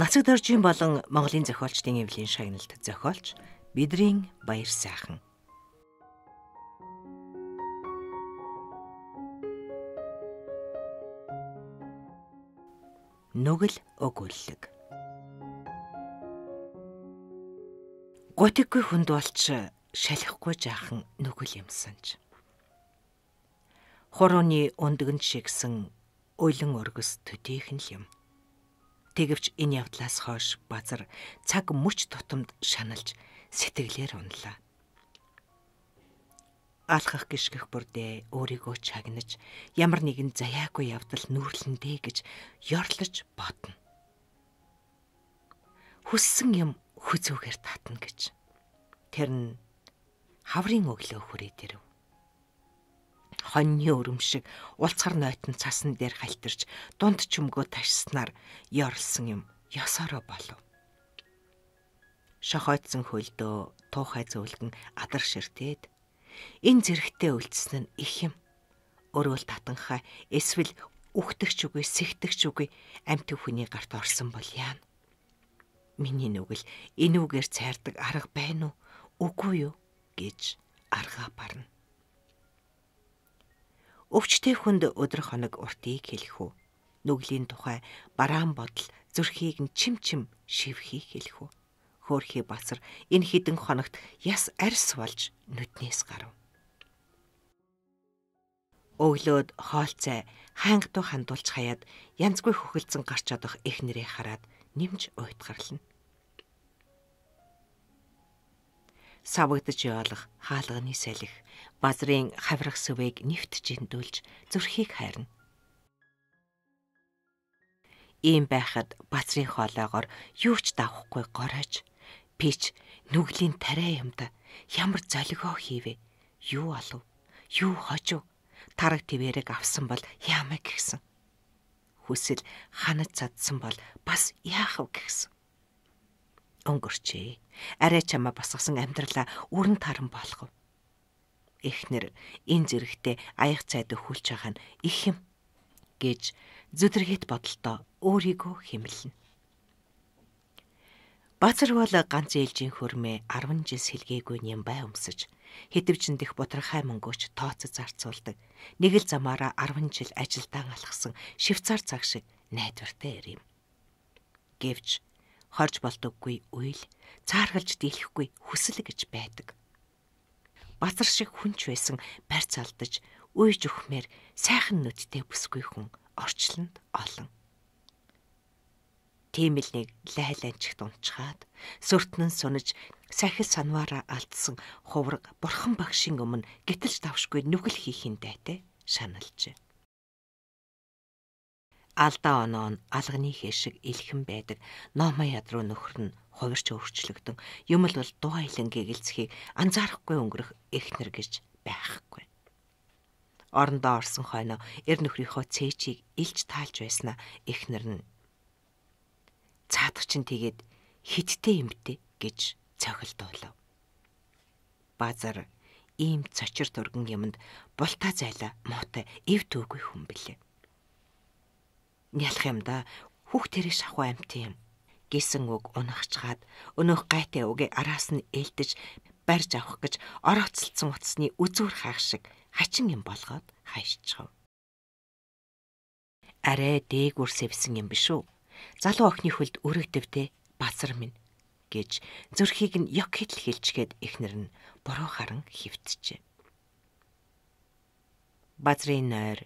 Нацаг доржийн болон Монголын зохиолчдын эвлийн шагналд зохиолч бидрийн баяр сайхан нүгэл өгүүллэг. Готикгүй хүнд болч шалихгүй жаахан нүгэл юмсанж. Хорооны өндгөн шигсэн өйлөн өргөс төдийх нь л юм. Тэгвч энэ явдлаас хойш базар цаг мөч тутамд шаналж сэтгэлээр унлаа. Алхах гიშгэх бүрдээ өөрийгөө чагнаж ямар нэгэн заяагүй явдал нүүрлэндэ гэж ёрлож бодно. Хүссэн юм хүзүүгээр татна гэж. Тэр нь хаврын өглөө хүрээ дэрв хоньны өрөм шиг улцгар нойтон цасан дээр халтирч дунд чөмгөө ташснаар ёрлсон юм ёсороо болов. Шохойцсон хөлдөө туухай зөөлгөн адар ширтээд энэ зэрэгтэй үлдсэн нь их юм. Өрөөл татанхаа эсвэл үхтэгч үгүй сэгтэгч үгүй амт хүний гарт орсон бол яана. Миний нүгэл энүүгээр цайрдаг арга байна уу? Үгүй юу гэж аргаа барна өвчтэй хүнд өдөр хоног уртыг хэлэх үү. Нүглийн тухай бараан бодол зүрхийг нь чим чим шивхийг хэлэх үү. Хөөрхий басар энэ хідэн хоногт яс арьс болж нүднээс гарав. Өглөөд хоолцай хаанг ту хандуулж хаяад янзгүй хөхөлдсөн гарч одох эхнэрээ хараад нэмж уйтгарлаа. савагдж яалах хаалганы салхи базрын хаврах сүвээг нэвтж эндүүлж зүрхийг хайрна. Ийм байхад базрын хоолоогоор юу ч давхгүй гороож пич нүглийн тариа юмд ямар золигоо хийвэ? Юу олов? Юу хожив? Тараг твэрэг авсан бол яамаа гихсэн. Хүсэл ханаж чадсан бол бас яах вэ гихсэн өнгөрчээ. Арай чамаа босгосон амьдралаа өрн таран болгов. Эхнэр энэ зэрэгтэй аяг цайд өхүүлж байгаа нь их юм гэж зүдэрхит бодолтоо өөрийгөө химэлнэ. Базар бол ганц ээлжийн хөрмөө 10 жил сэлгээгүй юм бай өмсөж хитвчэн дэх бутрахай мөнгөөч тооцож зарцуулдаг. Нэг л замаараа 10 жил ажилдаа алхсан швейцар цаг шиг найдвартай ирэм. Гэвч хорж болдоггүй үйл, цааргалж дийлэхгүй хүсэл гэж байдаг. Базар шиг хүнч байсан барьц алдаж, үйж өхмээр сайхан нүдтэй бүсгүй хүн орчлонд олон. Тийм л нэг лайланчигт унчхаад, сүртнэн сунаж, сахил санваараа алдсан хувраг бурхан багшийн өмнө гитэлж давшгүй нүгэл хийхин дайтай шаналжээ алдаа оноо нь алганы хэшиг илхэн байдаг. Номо яд руу нөхөр нь хувирч өөрчлөгдөн юм л бол дуу хайлангийн гэлцхийг анзаарахгүй өнгөрөх эхнэр гэж байхгүй. Орондоо орсон хойноо эр нөхрийнхөө цээчийг илж таалж байснаа эхнэр нь цаадах чинь тэгээд хидтэй юмтэй гэж цохилдуулав. Базар ийм цочир дурган юмд бултаа зайла муутай эв түүгүй хүн бэлээ нялх юм да. Хүүхд тэрийг шахуу амт юм гисэн үг унахчгаад өнөөх гайтай үгээ араас нь ээлдэж барьж авах гэж орооцолцсон утасны үзүүр хаах шиг хачин юм болгоод хайшчихв. Арай дээгүр сэвсэн юм биш үү? Залуу охины хөлд өрөгдөвтэй базар минь гэж зүрхийг нь ёк хэл хэлчгээд эхнэр нь буруу харан хөвтжээ. Базрын нойр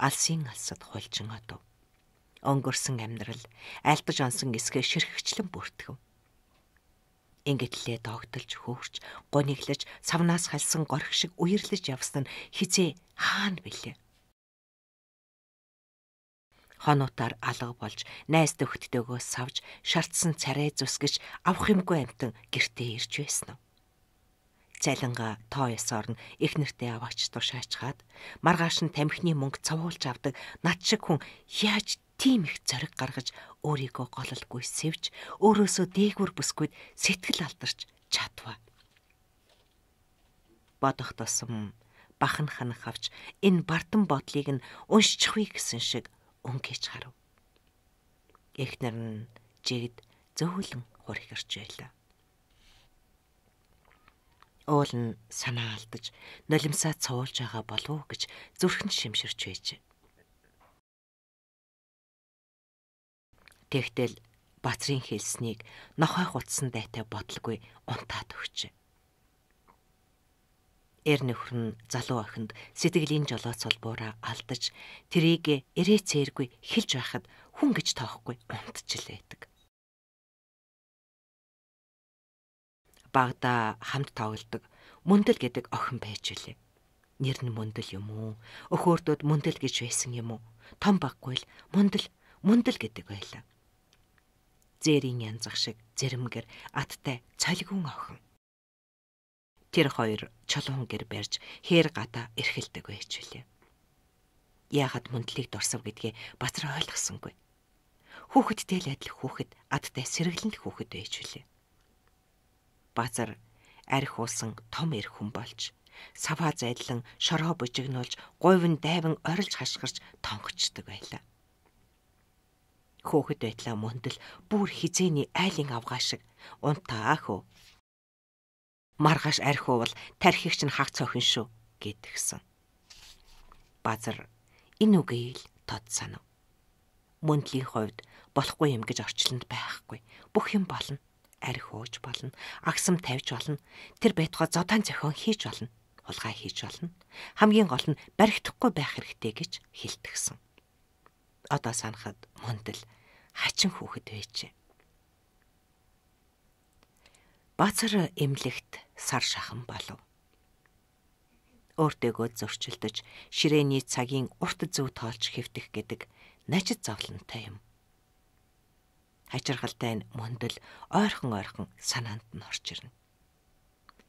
алсын алсад хулжин отов өнгөрсөн амьдрал альбаж онсон эсгээ ширхэгчлэн бүртгэв. Ингэтлээ доогдолж хөөрч, гониглаж, савнаас халсан горх шиг үерлэж явсан нь хизээ хаана билээ. Хонуутаар алга болж, найз төгтдөгөө савж, шартсан царай зүсгэж, авах юмгүй амтан гэртээ ирж байсан нь цалинга тоо ёсоор нь их нэртэй аваач тушаачгаад маргааш нь тамхины мөнгө цавуулж авдаг над шиг хүн яаж тийм их зориг гаргаж өөрийгөө гололгүй сэвж өөрөөсөө дээгүүр бүсгүйд сэтгэл алдарч чадваа. Бодох тосом бахан ханах авч энэ бартан бодлыг нь уншчихвээ гэсэн шиг өнгөж харав. Эхнэр нь жигд зөөлөн хурхирч байлаа. Уул нь санаа алдаж нулимсаа цуулж байгаа болов уу гэж зүрхэн шимширч байжээ Тэгтэл Батрын хэлснийг нохойх утсан дайтай бодлгүй унтаад өгч. Эр нөхөр нь залуу охинд сэтгэлийн жолооцол буураа алдаж тэрийг эрээ цээргүй хэлж байхад хүн гэж тоохгүй унтчихлээдэг. Багада хамт тоглодог мөндөл гэдэг охин байж үлээ. Нэр нь мөндөл юм уу? Өхөөрдөд мөндөл гэж байсан юм уу? Том баггүй л мөндөл мөндөл гэдэг байлаа зээрийн янзах шиг зэрэмгэр аттай цалгүн охин. Тэр хоёр чулуун гэр барьж хээр гадаа эрхэлдэг байж үлээ. Яахад мөндлийг дурсав гэдгийг Бацар ойлгосонгүй. Хүүхэдтэй л адил хүүхэд адтай сэргэлэн хүүхэд байж үлээ. Бацар арх уусан том эр хүн болж саваа зайлан шороо бужигнуулж говьн дайван орилж хашгирч тонгочдөг байлаа. Хөөхд байтлаа мөндөл бүр хизээний айлын авгаа шиг унтаа хөө. Маргааш архиувал тархигч нь хаг цохин шүү гэдгсэн. Базар энэ үгээл тод санав. Мөндлийн хойд болохгүй юм гэж орчлонд байхгүй. Бүх юм болно. Арх ууж болно. Агсам тавьж болно. Тэр байтугай зодон зохион хийж болно. Хулгай хийж болно. Хамгийн гол нь баригдахгүй байх хэрэгтэй гэж хэлтгсэн одоо санахад мондл хачин хүүхэд байжээ. Бацар эмлэгт сар шахан болов. Өөртөөгөө зөрчилдөж ширээний цагийн урт зөв тоолж хэвтэх гэдэг начид зовлонтой юм. Хажиргалтай нь мөндөл ойрхон ойрхон санаанд нь орж ирнэ.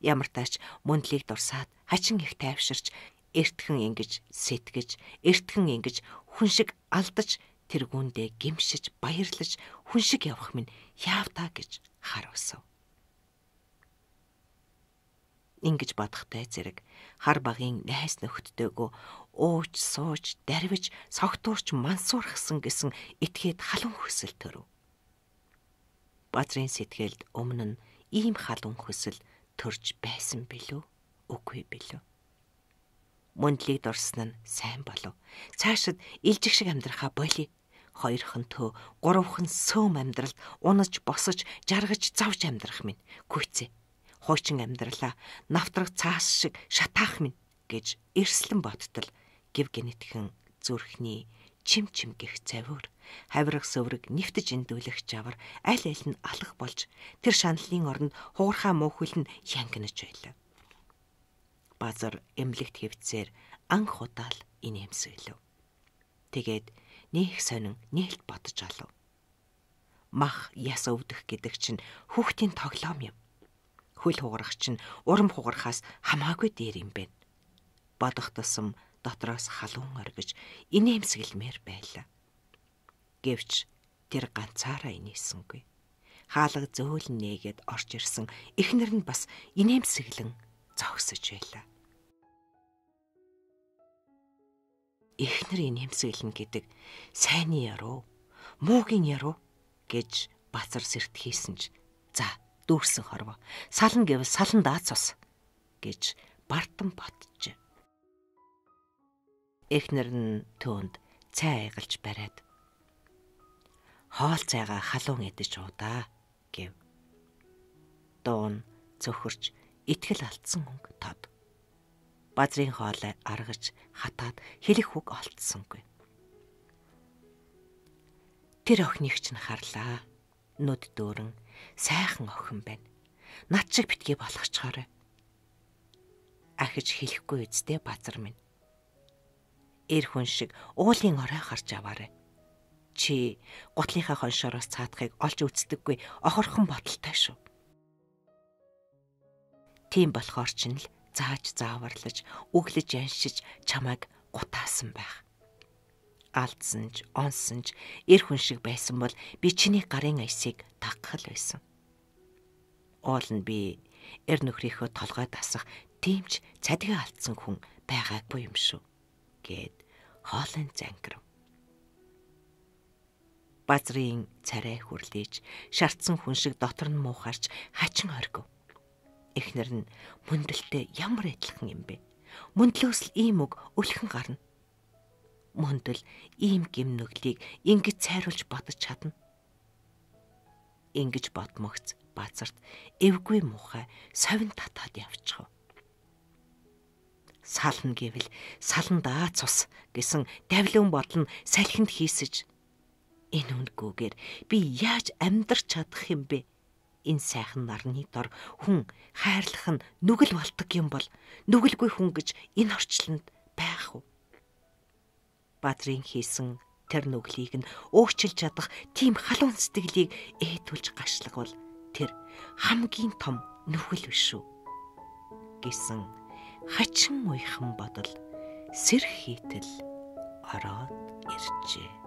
Ямар тач мөндлийг дурсаад хачин их тайвширч эртхэн ингэж сэтгэж эртхэн ингэж хүн шиг алдаж тэр гүндээ гимшиж баярлаж хүн шиг явах минь яавтаа гэж харуулсан. Ингиж бодохтой зэрэг хар багийн найс нөхдөдөө ууж сууж дарвиж согтуурч мансуурхсан гэсэн итгээд халуун хөсөл төрөв. Бадрын сэтгэлд өмнө нь ийм халуун хөсөл төрж байсан билүү? Үгүй билүү? мөндлийг дурсан нь сайн болов. Цаашид илжих шиг амьдрахаа болиё. Хоёрхан төө, гуравхан сөөм амьдралд унаж, босож, жаргаж, завж амьдрах минь. Гүйцээ. Хуучин амьдралаа навтрах цаас шиг шатаах минь гэж эрслэн боттол гів гинэтхэн зүрхний чим чим гих цавиур хавирах сөврөг нэвтэж эндүүлэх жавар аль аль нь алах болж тэр шаналлын оронд хугархаа мөхөл нь янгинаж байлаа базар эмлэгт хэвцээр анх удаа л инээмсэглэв. Тэгээд нэх сонин нээлт бодож олов. Мах яс өвдөх гэдэг чинь хүүхдийн тоглоом юм. Хөл хугарах чинь урам хугарахаас хамаагүй дээр юм бэ. Бодох тусам дотроос халуун оргиж инээмсэглэмээр байлаа. Гэвч тэр ганцаараа инээсэнгүй. Хаалга зөөлн нээгээд орж ирсэн эхнэр нь бас инээмсэглэн зогсож байлаа. эхнэр энэ хэмсгэлнэ гэдэг сайнны яруу, муугийн яруу гэж бацар сэрт хийсэн ч за дүүрсэн хорвоо сална гэвэл салан даац ус гэж бартан батжээ. Эхнэр нь түүнд цай айгалж бариад хоол цайгаа халуун идэж удаа гэв. Дуун цөхөрч итгэл алдсан өнг тод базрын хоолой аргаж хатаад хэлэх үг олцсонгүй. Тэр охиныг ч анхаарлаа. Нүд дөөрөн сайхан охин байна. Над шиг битгий болгочхоорой. Ахиж хэлэхгүй үсттэй базар минь. Эр хүн шиг уулын орой харж аваарэ. Чи гутлынхаа хоншороос цаатахыг олж үздэггүй охорхон боталтай шүү. Тийм болохоор ч нь л зааж зааварлаж, өглөж яншиж чамайг гутаасан байх. Алдсан ч, онсон ч, эр хүн шиг байсан бол би чиний гарын аясыг тагхал байсан. Уул нь би эр нөхрийнхөө толгой дасах тиймч цадгаа алдсан хүн байгаагүй юм шүү гэд хоолын зангирв. Базрын царай хүрлээж шартсан хүн шиг дотор нь муухаарч хачин оргив. Эхнэр нь мөндөлтэй ямар адилхан юм бэ? Мөндлөөсл ийм үг өлхөн гарна. Мөндөл ийм гимнүглийг ингэж цайруулж бодож чадна. Ингэж бодмогц базарт эвгүй муухай совин татаад явчихв. Сална гэвэл саландаа цус гэсэн давлын бодол нь салхинд хийсэж энэ үнгүүгээр би яаж амьдрч чадах юм бэ? энэ сайхан нарны дор хүн хайрлах нь нүгэл болтог юм бол нүгэлгүй хүн гэж энэ орчлонд байх уу? Бадрин хийсэн тэр нүглийг нь өөгчилж чадах тийм халуун сэтгэлийг ээдүүлж гашлагвал тэр хамгийн том нүгэл биш үү? гэсэн хачин уйхан бодол сэрхийтэл ороод иржээ.